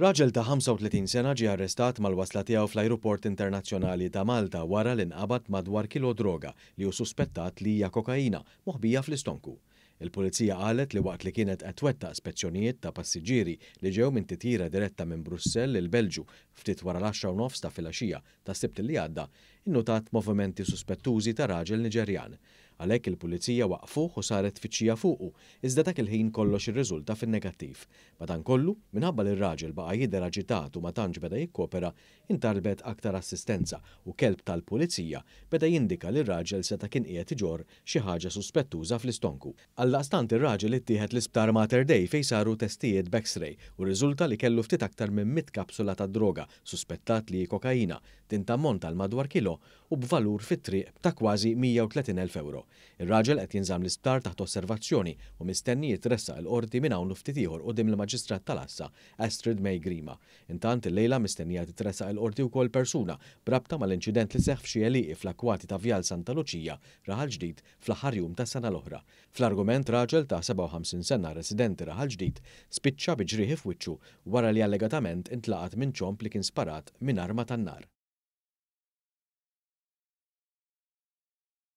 Raġel ta' 35 sena ġie arrestat mal-wasla tiegħu fl-Ajruport Internazzjonali ta' Malta wara li nqabad madwar kilo droga li hu suspettat li hija kokaina moħbija fl-istonku. Il-pulizija qalet li waqt li kienet qed twettaq spezzjonijiet ta' passiġġieri li ġew minn titjira diretta minn Brussell il Belġu ftit wara l-10 nofs ta' filgħaxija ta' sibt li għadda, innutat movimenti suspettużi ta' raġel Niġerjan. Għalhekk il-pulizija waqfu u saret fiċċija fuqu, iżda dak il-ħin kollox irriżulta fin-negattiv. kollu, minħabba li r-raġel baqa' jidher aġitat u ma tantx beda jikkopera, intarbet aktar assistenza u kelb tal-pulizija beda jindika li r-raġel seta kien qiegħed iġor xi ħaġa suspettuża fl-istonku. Allaqstant ir-raġel ittieħed l-isptar Mater Dei fejn saru testijiet X-ray u riżulta li kellu ftit aktar minn mit kapsula ta' droga suspettat li kokaina tintammont tal madwar kilo u b'valur fit-triq ta' kważi 130.000 euro. Ir-raġel qed jinżamm l-isptar taħt osservazzjoni u mistenni jitressa l-qorti minn hawn ftit ieħor qudiem il-Maġistrat tal-Assa Astrid May Grima. Intant il-lejla mistennija titressa l-qorti wkoll persuna brabta mal-inċident li seħħ f'xi elieq fl-akwati ta' Vjal Santa Luċija raħal ġdid fl-aħħar jum tas-sena l-oħra. Fl-argument raġel ta' 57 sena residenti raħal ġdid spiċċa biġrieħi f'wiċċu wara li allegatament intlaqat minn ċomp li kien sparat minn arma tan-nar.